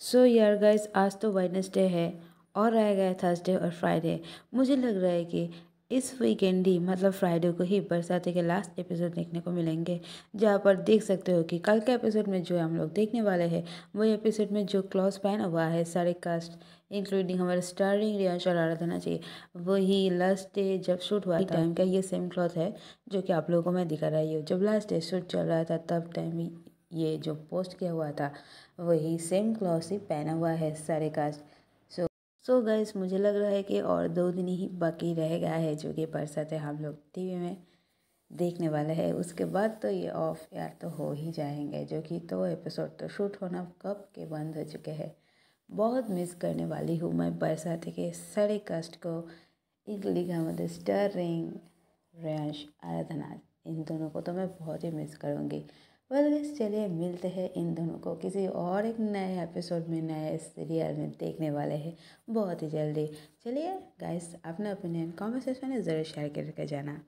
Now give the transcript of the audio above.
सो यार गाइस आज तो वेडनेसडे है और रह गया थर्सडे और फ्राइडे मुझे लग रहा है कि इस वीकेंड ही मतलब फ्राइडे को ही बरसाती के लास्ट एपिसोड देखने को मिलेंगे जहाँ पर देख सकते हो कि कल के एपिसोड में जो हम लोग देखने वाले हैं वही एपिसोड में जो क्लॉज पहना हुआ है सारे कास्ट इंक्लूडिंग हमारे स्टारिंग रियांश और आराधना जी वही लास्ट डे जब शूट हुआ टाइम का ये सेम क्लॉथ है जो कि आप लोगों को मैं दिखा रही हूँ जब लास्ट डे शूट चल रहा था तब टाइम ये जो पोस्ट किया हुआ था वही सेम क्लॉथ ही पहना हुआ है सारे का सो सो गैस मुझे लग रहा है कि और दो दिन ही बाकी रह गया है जो कि बरसातें हम लोग टीवी में देखने वाला है उसके बाद तो ये ऑफ यार तो हो ही जाएंगे जो कि तो एपिसोड तो शूट होना कब के बंद हो चुके हैं बहुत मिस करने वाली हूँ मैं बरसात के सारे कष्ट को मतलब स्टर रिंग रेंश आराधना इन दोनों को तो मैं बहुत ही मिस करूँगी बस गैस चलिए मिलते हैं इन दोनों को किसी और एक नए एपिसोड में नए सीरियल में देखने वाले हैं बहुत ही जल्दी चलिए गाइस अपना ओपिनियन कमेंट सेक्शन में ज़रूर शेयर करके जाना